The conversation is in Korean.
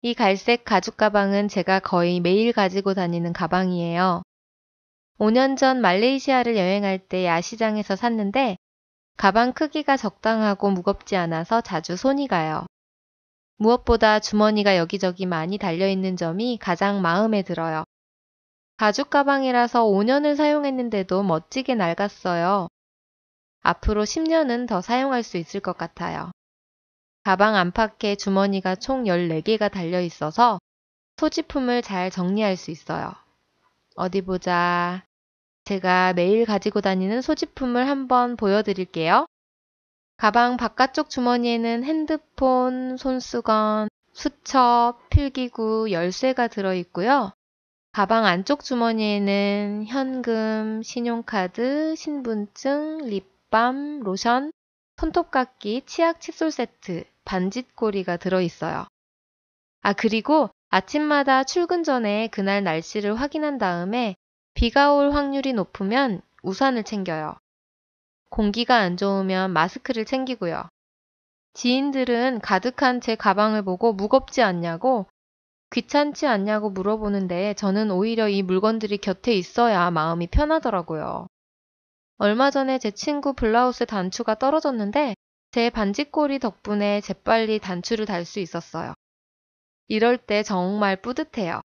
이 갈색 가죽 가방은 제가 거의 매일 가지고 다니는 가방이에요. 5년 전 말레이시아를 여행할 때 야시장에서 샀는데 가방 크기가 적당하고 무겁지 않아서 자주 손이 가요. 무엇보다 주머니가 여기저기 많이 달려있는 점이 가장 마음에 들어요. 가죽 가방이라서 5년을 사용했는데도 멋지게 낡았어요. 앞으로 10년은 더 사용할 수 있을 것 같아요. 가방 안팎에 주머니가 총 14개가 달려 있어서 소지품을 잘 정리할 수 있어요. 어디 보자. 제가 매일 가지고 다니는 소지품을 한번 보여드릴게요. 가방 바깥쪽 주머니에는 핸드폰, 손수건, 수첩, 필기구, 열쇠가 들어있고요. 가방 안쪽 주머니에는 현금, 신용카드, 신분증, 립밤, 로션, 손톱깎이, 치약 칫솔 세트, 반짓고리가 들어있어요. 아, 그리고 아침마다 출근 전에 그날 날씨를 확인한 다음에 비가 올 확률이 높으면 우산을 챙겨요. 공기가 안 좋으면 마스크를 챙기고요. 지인들은 가득한 제 가방을 보고 무겁지 않냐고 귀찮지 않냐고 물어보는데 저는 오히려 이 물건들이 곁에 있어야 마음이 편하더라고요. 얼마 전에 제 친구 블라우스 단추가 떨어졌는데 제 반지꼬리 덕분에 재빨리 단추를 달 수 있었어요. 이럴 때 정말 뿌듯해요.